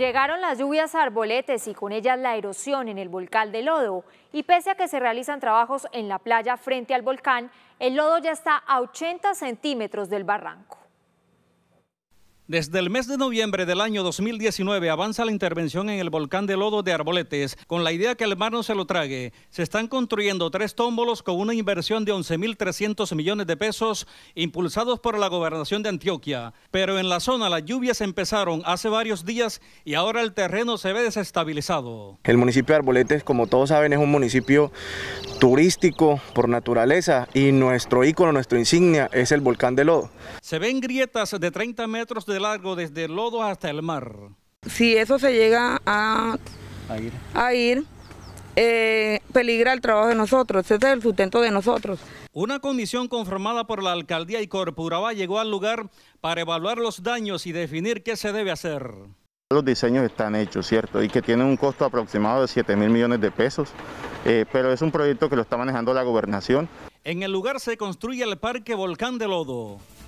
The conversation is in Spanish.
Llegaron las lluvias a arboletes y con ellas la erosión en el volcán de lodo. Y pese a que se realizan trabajos en la playa frente al volcán, el lodo ya está a 80 centímetros del barranco. Desde el mes de noviembre del año 2019 avanza la intervención en el volcán de lodo de Arboletes con la idea que el mar no se lo trague. Se están construyendo tres tómbolos con una inversión de 11.300 millones de pesos impulsados por la gobernación de Antioquia. Pero en la zona las lluvias empezaron hace varios días y ahora el terreno se ve desestabilizado. El municipio de Arboletes, como todos saben, es un municipio turístico por naturaleza y nuestro ícono, nuestra insignia es el volcán de lodo. Se ven grietas de 30 metros de largo desde el lodo hasta el mar. Si eso se llega a, a ir, eh, peligra el trabajo de nosotros, es el sustento de nosotros. Una comisión conformada por la alcaldía y Corpuraba llegó al lugar para evaluar los daños y definir qué se debe hacer. Los diseños están hechos, ¿cierto? Y que tienen un costo aproximado de 7 mil millones de pesos, eh, pero es un proyecto que lo está manejando la gobernación. En el lugar se construye el Parque Volcán de Lodo.